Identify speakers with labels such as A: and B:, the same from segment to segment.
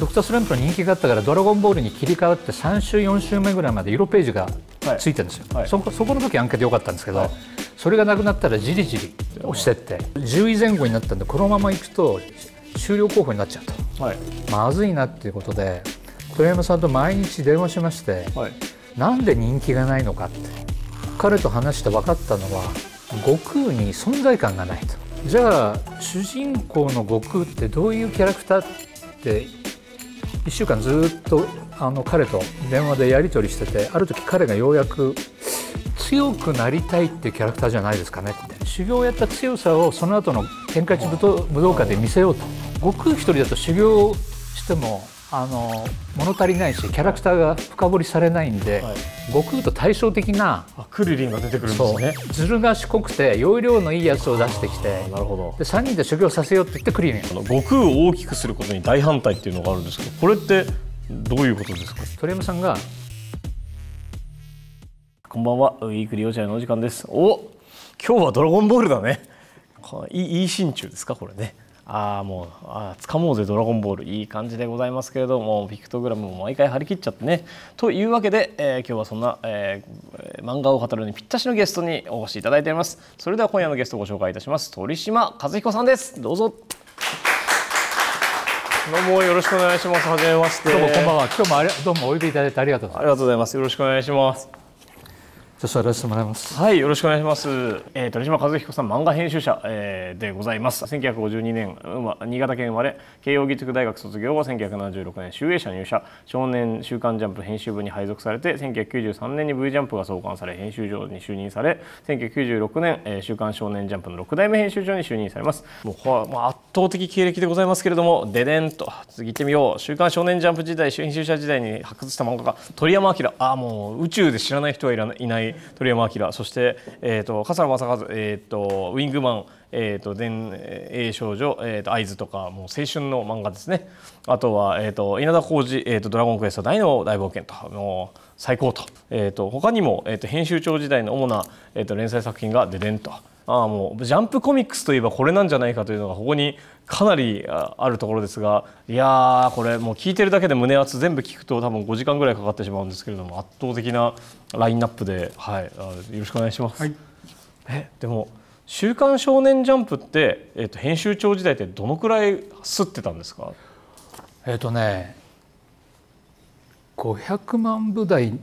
A: ドクタースランプの人気があったからドラゴンボールに切り替わって3週4週目ぐらいまで色ページがついてるんですよ、はいはい、そこそこの時アンケート良かったんですけど、はい、それがなくなったらじりじり押してって10位前後になったんでこのままいくと終了候補になっちゃうと、まずいなっていうことで鳥山さんと毎日電話しまして、はい、なんで人気がないのかって彼と話して分かったのは悟空に存在感がないとじゃあ主人公の悟空ってどういうキャラクターって1週間ずっとあの彼と電話でやり取りしててある時彼がようやく強くなりたいっていうキャラクターじゃないですかねって修行をやった強さをその後の天下一武道館で見せようと悟空一人だと修行してもあの物足りないしキャラクターが深掘りされないんで、はい、悟空と対照的なクリリンが出てくるんですねずる賢くて容量のいいやつを出してきてなるほどで3人で修行させようって言ってクリリンあの悟空を大きくすることに大反対っていうのがあるん
B: ですけどこれってどういうことですか鳥山さんがこんばんはウィークリーお茶のお時間ですお今日はドラゴンボールだねいいいい心中ですかこれねああもうあ掴もうぜドラゴンボールいい感じでございますけれどもピクトグラムも毎回張り切っちゃってねというわけで、えー、今日はそんな、えー、漫画を語るにぴったしのゲストにお越しいただいておりますそれでは今夜のゲストをご紹介いたします鳥島和彦さんですどうぞどうもよろしくお願いします。はめまして。どうもこんばんは。今日もあれどうもおいでいただいてありがとうございます。ありがとうございます。よろしくお願いします。
A: じゃあ、らせてもらいます。
B: はい、よろしくお願いします。えー、鳥島和彦さん、漫画編集者、えー、でございます。1952年、ま、新潟県生まれ、慶應義塾大学卒業後、1976年、集英社入社、少年週刊ジャンプ編集部に配属されて、1993年に V ジャンプが創刊され、編集長に就任され、1996年、えー、週刊少年ジャンプの6代目編集長に就任されます。もう、はまあ、圧倒的経歴でございますけれども、ででんと、次行ってみよう。週刊少年ジャンプ時代、編集者時代に発掘した漫画家、鳥山明。ああ、もう宇宙で知らない人はいらない。鳥山明そして、えーと、笠原正和、えーと、ウィングマンえーと、と伝影少女、えー、と合図とかもう青春の漫画ですねあとは、えー、と稲田浩二、えーと「ドラゴンクエスト大の大冒険と」もう最高と,、えー、と他にも、えー、と編集長時代の主な、えー、と連載作品が出でんと。あもうジャンプコミックスといえばこれなんじゃないかというのがここにかなりあるところですがいやこれもう聞いてるだけで胸熱全部聞くと多分5時間ぐらいかかってしまうんですけれども圧倒的なラインナップで、はい、よろしくお願いします。はい、えでも「週刊少年ジャンプ」
A: って、えー、と編集長時代ってどのくらい吸ってたんですかえっ、とね500万部台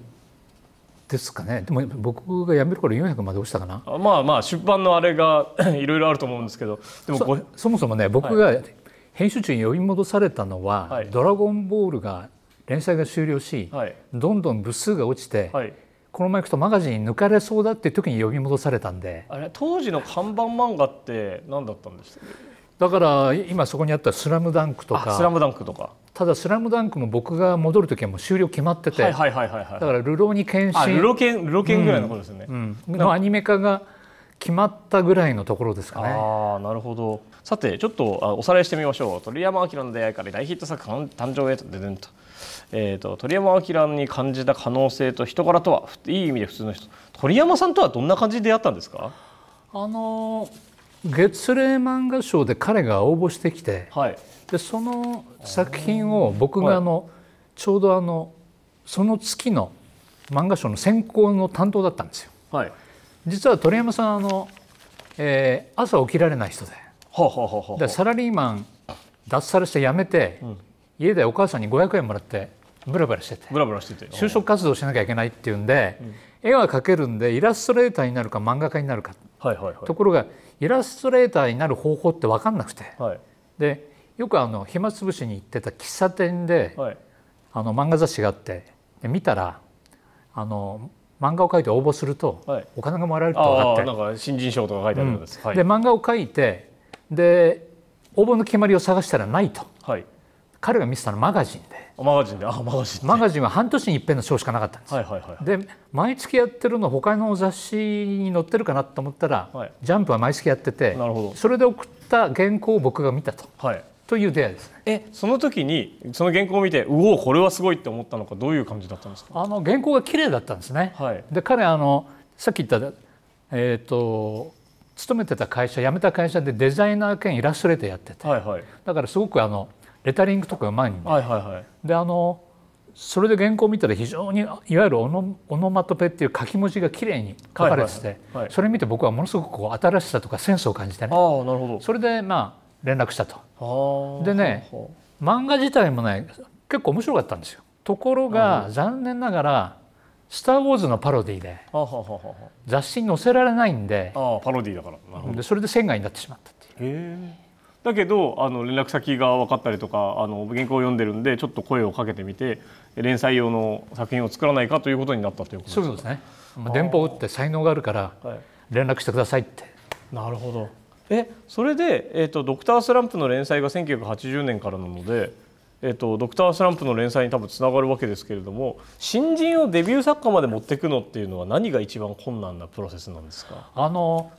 A: ですかねでも僕が辞める頃400まで落ちたかな
B: まあまあ出版のあれが いろいろあると思うん
A: ですけどでもそそもそもね僕が編集中に呼び戻されたのは「はい、ドラゴンボール」が連載が終了し、はい、どんどん部数が落ちて、はい、このままいくとマガジンに抜かれそうだっていう時に呼び戻されたんで
B: あれ当時の看板漫画って何だったんですか
A: だから今そこにあった「スラムダンクとか「スラムダンクとかただ「スラムダンクも僕が戻る時はもう終了決まっててだから「流浪に献身」流浪剣流浪剣ぐらいのことですね、うんうん、のアニメ化が決まったぐらいのところですかねあ
B: あなるほどさてちょっとあおさらいしてみましょう鳥山明の出会いから大ヒット作誕生へとででんと。えーと、と鳥山明に感じた可能性と人柄とはいい意味で
A: 普通の人鳥山さんとはどんな感じで出会ったんですかあのー月齢漫画賞で彼が応募してきて、はい、でその作品を僕があの、はい、ちょうどあのその月の漫画賞の選考の担当だったんですよ。はい、実は鳥山さんあの、えー、朝起きられない人ででサラリーマン脱サラして辞めて、うん、家でお母さんに500円もらってブラブラしててブラブラしてて就職活動しなきゃいけないっていうんで、うん、絵は描けるんでイラストレーターになるか漫画家になるかはいはいはい、ところがイラストレーターになる方法って分かんなくて、はい、でよくあの暇つぶしに行ってた喫茶店で、はい、あの漫画雑誌があって見たらあの漫画を描いて応募すると、はい、お金がもらえる分かってな
B: んか新人賞とか書いてあるんです、うん、で
A: 漫画を描いてで応募の決まりを探したらないと、はい、彼が見せたのマガジンでマガジンであマガジンマガジンは半年に一遍の賞しかなかったんです、はいはいはい、で毎月やってるの他の雑誌に載ってるかなと思ったら、はい、ジャンプは毎月やっててなるほどそれで送った原稿を僕が見たと、はい、という出会いですねえその時にその原稿を見てうおこれはすごいって思ったのかどういう感じだったんですかあの原稿が綺麗だったんですね、はい、で彼あのさっき言ったえっ、ー、と勤めてた会社辞めた会社でデザイナー兼イラストレーターやってて、はいはい、だからすごくあのレタリングとかうまいんで,、はいはいはい、であのそれで原稿を見たら非常にいわゆるオノオノマトペっていう書き文字がきれいに書かれてて、はいはい、それ見て僕はものすごくこう新しさとかセンスを感じてねあなるほどそれでまあ連絡したと。でね漫画自体もね結構面白かったんですよ。ところが残念ながら「スター・ウォーズ」のパロディで雑誌に載せられないんであパロディだからでそれで船外になってしまったっ
B: ていう。だけどあの連絡先が分かったりとかあの原稿を読んでるんでちょっと声をかけてみて連載用の作品を作らないかということになったということですそうですね電報を打って才能があるから連絡してくださいって。はい、なるほどえそれで、えーと「ドクタースランプ」の連載が1980年からなので。えーとドクタースランプの連載に多分つながるわけですけれども新人をデビュー作家まで持っていくのっていうのは
A: 何が一番困難なプロセスなんですかあの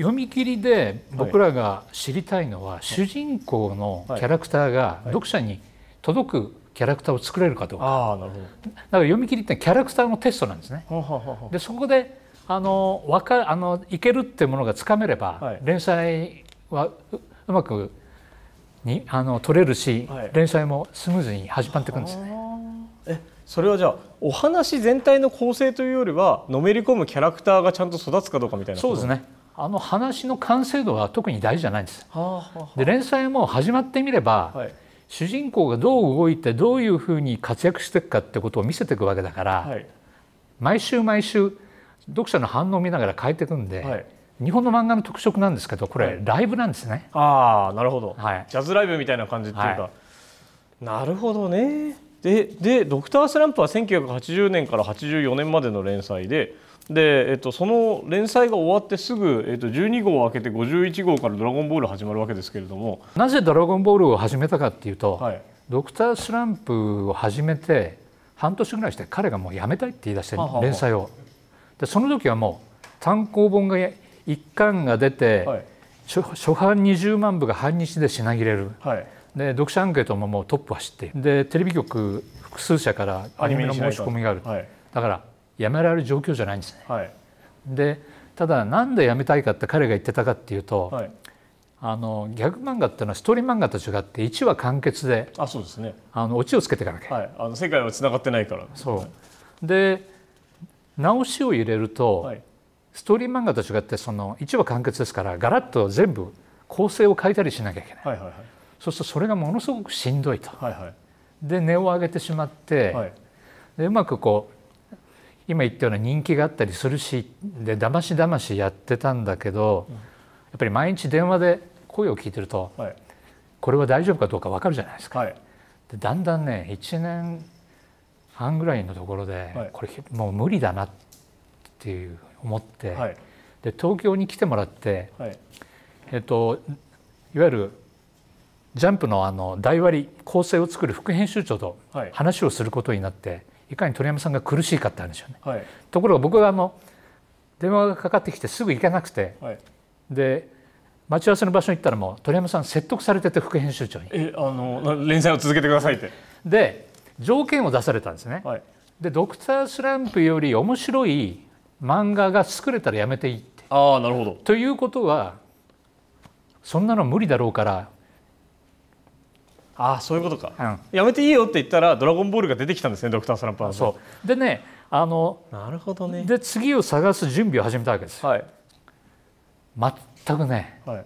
A: 読み切りで僕らが知りたいのは、はい、主人公のキャラクターが読者に届くキャラクターを作れるかどうか、はい、だから読み切りってキャラクターのテストなんですね。でそこであのわかあのいけるってものがつかめれば、はい、連載はうまくにあの取れるし、連載もスムーズに始まっていくんですね。
B: えそれはじゃあお話全体の構成というよ
A: りはのめり込むキャラクターがちゃんと育つかどうかみたいなそうですねあの話の完成度は特に大事じゃないんです。
B: はあはあ、
A: で連載も始まってみれば、はい、主人公がどう動いてどういうふうに活躍していくかってことを見せていくわけだから、はい、毎週毎週読者の反応を見ながら変えていくんで、はい、日本の漫画の特色なんですけどこれ、ライブなんですね。ああなるほど、はい、ジャズライブみたいな感じっていうか、な
B: るほどね。でで「ドクタースランプ」は1980年から84年までの連載で。で、えっと、その連載が終わってすぐ、えっと、12号を開けて51
A: 号から「ドラゴンボール」始まるわけですけれどもなぜ「ドラゴンボール」を始めたかっていうと、はい、ドクタースランプを始めて半年ぐらいして彼がもうやめたいって言い出して連載を。でその時はもう単行本が一巻が出て、はい、初版20万部が半日で品切れる。はいで読者アンケートももうトップ走ってでテレビ局複数社からアニメの申し込みがある、だからやめられる状況じゃないんですね。はい、でただなんでやめたいかって彼が言ってたかっていうと、はい、あのギャグ漫画っていうのはストーリー漫画と違って1話完結であそうです、ね、あのオチをつけていかなきゃ、はい、あの世界はつながってないから、そうで直しを入れると、はい、ストーリー漫画と違ってその1話完結ですからガラッと全部構成を変えたりしなきゃいけないはいはいはい、そうするとそれがものすごくしんどいと、はいはい、で根を上げてしまって、はい、でうまくこう今言ったような人気があったりするしでだましだましやってたんだけど、やっぱり毎日電話で声を聞いてると、はい、これは大丈夫かどうか分かるじゃないですか。はい、でだんだんね1年半ぐらいのところで、はい、これもう無理だなっていう思って、で東京に来てもらって、えっと、いわゆるジャンプのあの台割り構成を作る副編集長と話をすることになって、いかに鳥山さんが苦しいかってすよね、はい、ところが僕はあの電話がかかってきてすぐ行かなくて、はい、で待ち合わせの場所に行ったらもう鳥山さん説得されてて副編集長にえあ
B: の連載を続けてくださいっ
A: てで条件を出されたんですね、はい、で「ドクタースランプ」より面白い漫画が作れたらやめていいってあなるほどということはそんなの無理だろうからああそういうことか、うん、やめていいよって言ったら「ドラゴンボール」が出てきたんですねドクター・スランプはそうでねあのなるほどねで次を探す準備を始めたわけです、はい、全くね、はい、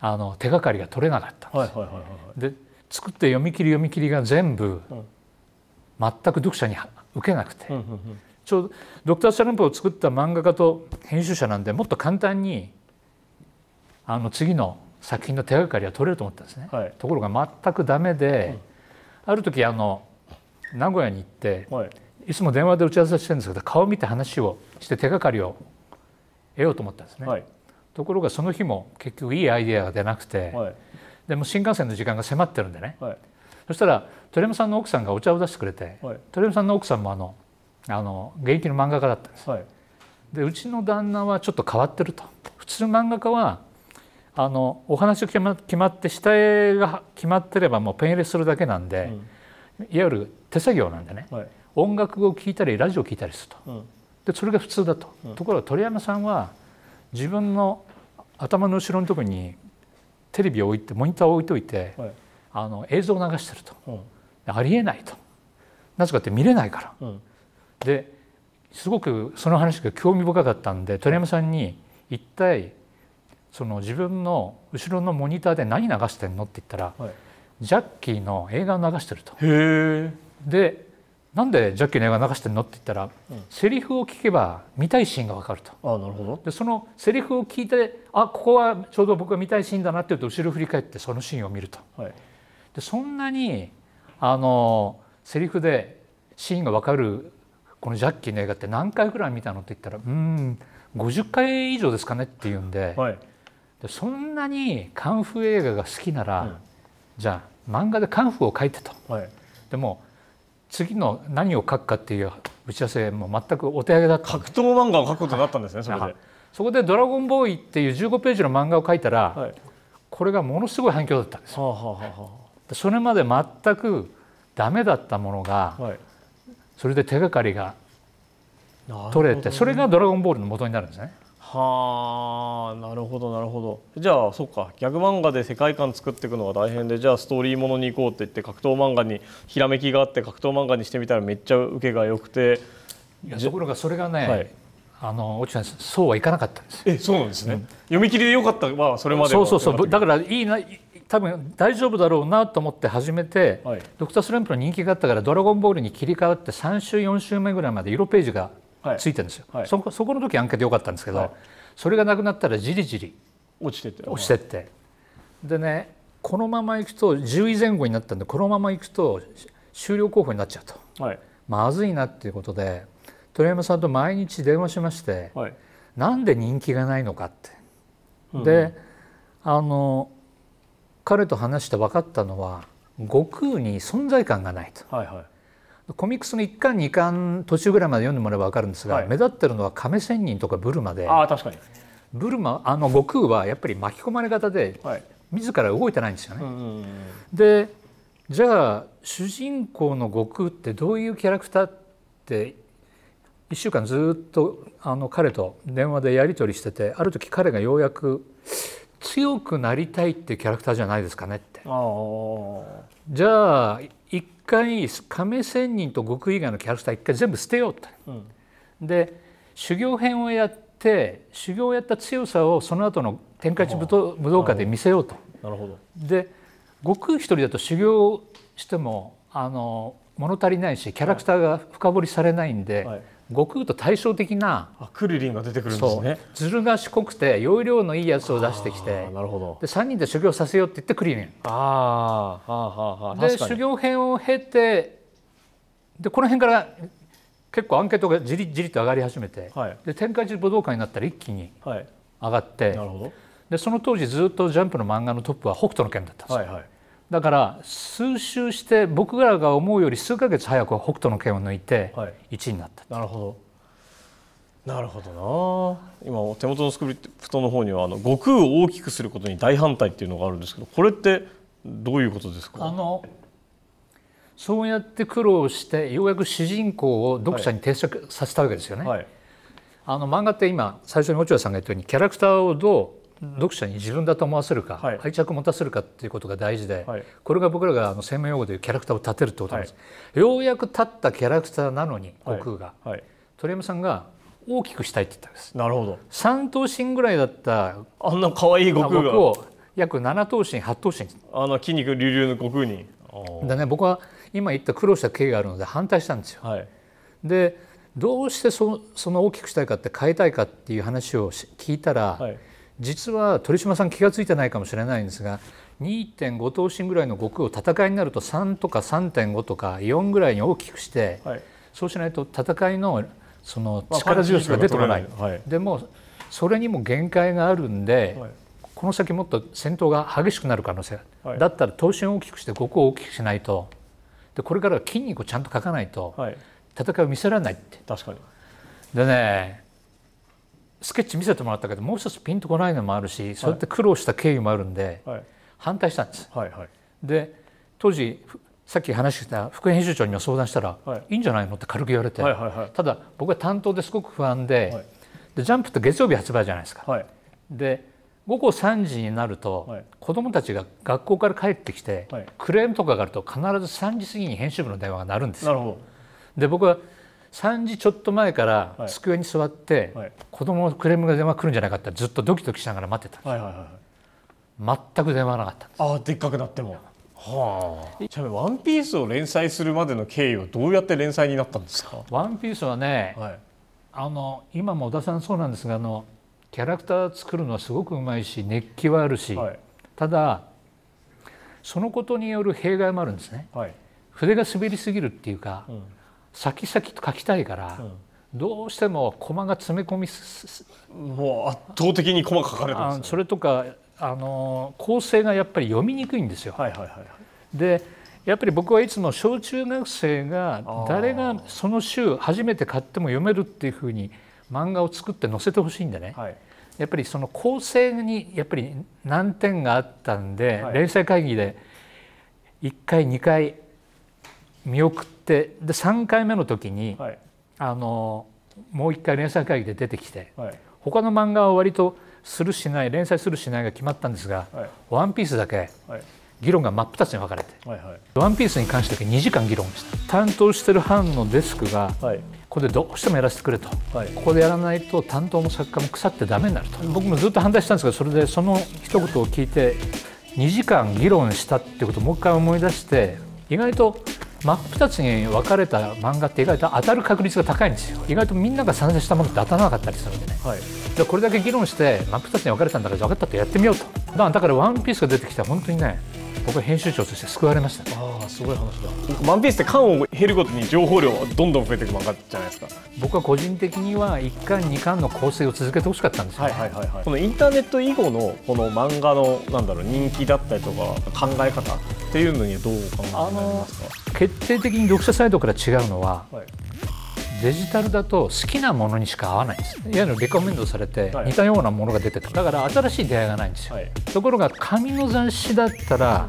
A: あの手がかりが取れなかったんです、はいはいはいはい、で作って読み切り読み切りが全部、うん、全く読者に受けなくて、うんうんうん、ちょうど「ドクター・スランプ」を作った漫画家と編集者なんでもっと簡単にあの次の作品の手がかりは取れると思ったんですね、はい、ところが全くダメで、うん、ある時あの名古屋に行って、はい、いつも電話で打ち合わせしてるんですけど顔見て話をして手がかりを得ようと思ったんですね、はい、ところがその日も結局いいアイデアが出なくて、はい、でも新幹線の時間が迫ってるんでね、そしたら鳥山さんの奥さんがお茶を出してくれて、鳥山さんの奥さんもあのあの現役の漫画家だったんです、でうちの旦那はちょっと変わってると普通漫画家はあのお話決ま決まって下絵が決まってればもうペン入れするだけなんで、うん、いわゆる手作業なんでね、はい、音楽を聴いたりラジオを聴いたりすると、うん、でそれが普通だと、うん、ところが鳥山さんは自分の頭の後ろのとこにテレビを置いてモニターを置いといて、はい、あの映像を流してると、ありえないとなぜかって見れないから、ですごくその話が興味深かったんで鳥山さんに一体その自分の後ろのモニターで何流してんのって言ったら、はい、ジャッキーの映画を流してると。でなんでジャッキーの映画流してんのって言ったら、うん、セリフを聞けば見たいシーンが分かるとあなるほどでそのセリフを聞いてあここはちょうど僕が見たいシーンだなって言うと後ろ振り返ってそのシーンを見ると、はい、でそんなにあのセリフでシーンが分かるこのジャッキーの映画って何回ぐらい見たのって言ったらうん50回以上ですかねっていうんで、はい、そんなにカンフー映画が好きなら、うん、じゃあ漫画でカンフーを描いてと、はい、でも次の何を描くかっていう打ち合わせも全くお手上げだった格闘漫画を描くことになったんですね、はい、それでそこで「ドラゴンボーイ」っていう15ページの漫画を描いたら、はい、これがものすごい反響だったんですよ、はあはあはあ、それまで全くダメだったものが、それで手がかりが取れて、ね、それが「ドラゴンボール」の元になるんですね
B: はあなるほどなるほどじゃあそっかギャグ漫画で世界観作っていくのが大変でじゃあストーリーものに行こうって言って格闘漫画にひらめきがあって格闘漫画にしてみたらめっちゃ受けが良くていやところがそれがね、
A: はい、あの落合さんそうはいかなかったんですえそうなんですね、うん、
B: 読み切りでよかったまあそれまでそうそうそうだ
A: からいいな多分大丈夫だろうなと思って始めて、はい、ドクタースランプの人気があったから「ドラゴンボール」に切り替わって3週4週目ぐらいまで色ページがついてるんですよ、はい、そこそこの時アンケート良かったんですけど、はい、それがなくなったらじりじり落ちてって落ちてって、でねこのままいくと10位前後になったんでこのままいくと終了候補になっちゃうと、はい、まずいなっていうことで鳥山さんと毎日電話しまして、はい、なんで人気がないのかって。うん、であの彼と話して分かったのは悟空に存在感がないと、はいはい、コミックスの1巻2巻途中ぐらいまで読んでもらえば分かるんですが、はい、目立ってるのは亀仙人とかブルマであ確かにブルマあの悟空はやっぱり巻き込まれ方で、自ら動いてないんですよね。でじゃあ主人公の悟空ってどういうキャラクターって1週間ずっとあの彼と電話でやり取りしててある時彼がようやく「強くなりたいってキャラクターじゃないですかね」って。じゃあ一回亀仙人と悟空以外のキャラクター一回全部捨てようって、
B: う
A: ん、で修行編をやって修行をやった強さをその後の天下一武道武道館で見せようと。なるほどで悟空一人だと修行してもあの物足りないしキャラクターが深掘りされないんで、はいはい悟空と対照的なあクリリンが出てくるんですねずる賢くて容量のいいやつを出してきてなるほどで3人で修行させようって言ってクリリンああ、はあはあ、で修行編を経てでこの辺から結構アンケートがじりじりと上がり始めて、はい、で天下一武道会になったら一気に上がって、はい、なるほどでその当時ずっと「ジャンプ」の漫画のトップは「北斗の拳」だったんですよ、はいはいだから数周して僕らが思うより数か月早く北斗の拳を抜いて1位になった、はい、なるほどなるほ
B: どな今お手元のスクリプトの方にはあの悟空を大きくすること
A: に大反対っていうのがあるんですけどこれってどういうことですかあのそうやって苦労してようやく主人公を読者に定着させたわけですよね。はいはい、あの漫画って今最初に落合さんが言ったようにキャラクターをどう読者に自分だと思わせるか、愛着を持たせるかっていうことが大事で、はい、これが僕らがあの生命用語でいうキャラクターを立てるってことなんです、はい、ようやく立ったキャラクターなのに悟空が、鳥山さんが大きくしたいって言ったんですなるほど3頭身ぐらいだったあんな可愛い悟空を約7頭身8頭身あの筋肉隆々の悟空にだね僕は今言った苦労した経緯があるので反対したんですよ、でどうしてそその大きくしたいかって変えたいかっていう話を聞いたら、はい実は鳥島さん気が付いてないかもしれないんですが2.5等身ぐらいの空を戦いになると3とか3.5とか4ぐらいに大きくして、はい、そうしないと戦いのその力強さが出てこない、まあはい、でもそれにも限界があるんで、はい、この先もっと戦闘が激しくなる可能性、はい、だったら頭身を大きくして空を大きくしないとでこれから筋肉をちゃんと書かないと、戦いを見せられないって。確かにでねスケッチ見せてもらったけどもう一つピンとこないのもあるしそうやって苦労した経緯もあるんで、はい、反対したんです。はいはい、で当時さっき話してた副編集長にも相談したら、はい、いいんじゃないのって軽く言われて、はいはいはい、ただ僕は担当ですごく不安ではい、でジャンプって月曜日発売じゃないですか。で午後3時になると、はい、子どもたちが学校から帰ってきて、クレームとかがあると必ず3時過ぎに編集部の電話が鳴るんですよ。で僕は3時ちょっと前から机に座って、はいはい、子供のクレームが電話来るんじゃなかったずっとドキドキしながら待ってたんです、はいはいはい、全く電話なかったんですあでっかくなってもはあ、ちなみに「ワンピースを連
B: 載するまでの経緯はどうやって連載になったんですか「
A: ワンピースはね、はい、あの今も小田さんそうなんですがあのキャラクター作るのはすごくうまいし熱気はあるし、はい、ただそのことによる弊害もあるんですね、はい、筆が滑りすぎるっていうか、うん先々と書きたいから、うん、どうしても駒が詰め込みもう圧倒的に駒書かれてす、ね、それとかあの構成がやっぱり読みにくいんですよ。はいはいはい、でやっぱり僕はいつも小中学生が誰がその週初めて買っても読めるっていうふうに漫画を作って載せてほしいんでね、はい、やっぱりその構成にやっぱり難点があったんで、はい、連載会議で1回2回見送って。でで3回目の時に、はい、あのもう一回連載会議で出てきて、はい、他の漫画は割とするしない連載するしないが決まったんですが「はい、ワンピースだけ、はい、議論が真っ二つに分かれて「はいはい、ワンピースに関してだけ2時間議論した担当してる班のデスクが、はい、ここでどうしてもやらせてくれと、はい、ここでやらないと担当も作家も腐ってダメになると僕もずっと反対したんですけどそれでその一言を聞いて2時間議論したってことをもう一回思い出して意外と真っ二つに分かれた漫画って意外と当たる確率が高いんですよ意外とみんなが賛成したものって当たらなかったりするんでね、はい、じゃこれだけ議論して真っ二つに分かれたんだから分かったってやってみようとだから「ワンピースが出てきた本当にね僕は編集長として救われましたああすごい話だ「ワンピースって巻を減るごとに情報量はどんどん増えていく漫画じゃないですか僕は個人的には1巻2巻の構成を続けてほしかったんですよ、ね、はいはいはい、はい、こ
B: のインターネット以後のこの漫画
A: のなんだろう人気だったりとか考え方っていうのにどうお考えになりますか決定的に読者サイドから違うのは、はい、デジタルだと好きなものにしか合わないんですいわゆるレコメンドされて似たようなものが出てくるだから新しい出会いがないんですよ、はい、ところが紙の雑誌だったら、